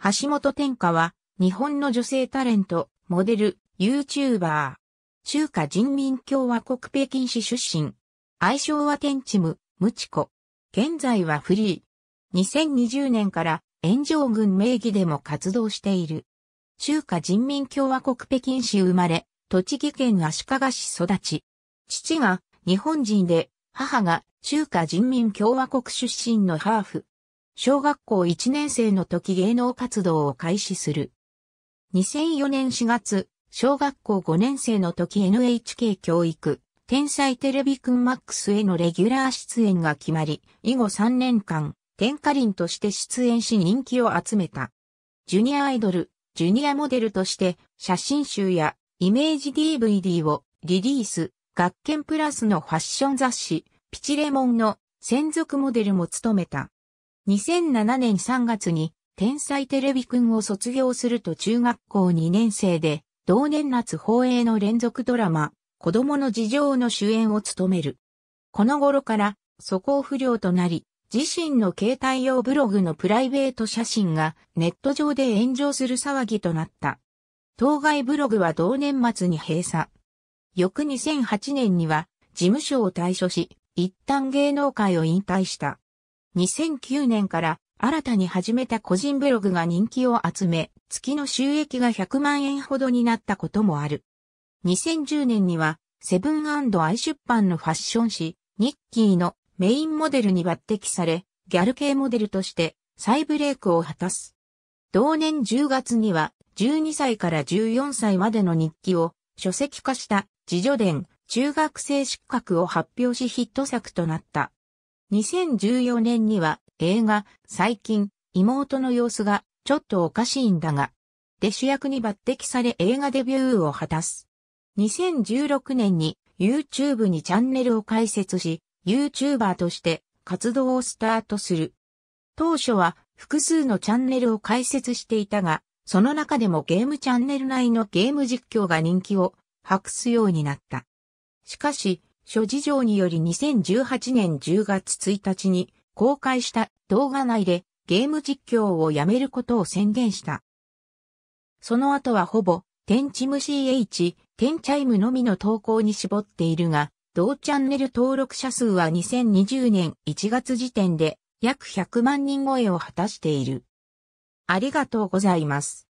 橋本天下は、日本の女性タレント、モデル、YouTuber。中華人民共和国北京市出身。愛称は天チム、ムチコ。現在はフリー。2020年から炎上軍名義でも活動している。中華人民共和国北京市生まれ、栃木県足利市育ち。父が日本人で、母が中華人民共和国出身のハーフ。小学校1年生の時芸能活動を開始する。2004年4月、小学校5年生の時 NHK 教育、天才テレビくんマックスへのレギュラー出演が決まり、以後3年間、天下林として出演し人気を集めた。ジュニアアイドル、ジュニアモデルとして写真集やイメージ DVD をリリース、学研プラスのファッション雑誌、ピチレモンの専属モデルも務めた。2007年3月に天才テレビくんを卒業すると中学校2年生で、同年夏放映の連続ドラマ、子供の事情の主演を務める。この頃から、素行不良となり、自身の携帯用ブログのプライベート写真がネット上で炎上する騒ぎとなった。当該ブログは同年末に閉鎖。翌2008年には事務所を退所し、一旦芸能界を引退した。2009年から新たに始めた個人ブログが人気を集め、月の収益が100万円ほどになったこともある。2010年には、セブンアイ出版のファッション誌、ニッキーのメインモデルに抜擢され、ギャル系モデルとして再ブレイクを果たす。同年10月には、12歳から14歳までの日記を書籍化した自助伝中学生失格を発表しヒット作となった。2014年には映画、最近、妹の様子がちょっとおかしいんだが、で主役に抜擢され映画デビューを果たす。2016年に YouTube にチャンネルを開設し、YouTuber として活動をスタートする。当初は複数のチャンネルを開設していたが、その中でもゲームチャンネル内のゲーム実況が人気を博すようになった。しかし、諸事情により2018年10月1日に公開した動画内でゲーム実況をやめることを宣言した。その後はほぼ、天チム CH、天チャイムのみの投稿に絞っているが、同チャンネル登録者数は2020年1月時点で約100万人超えを果たしている。ありがとうございます。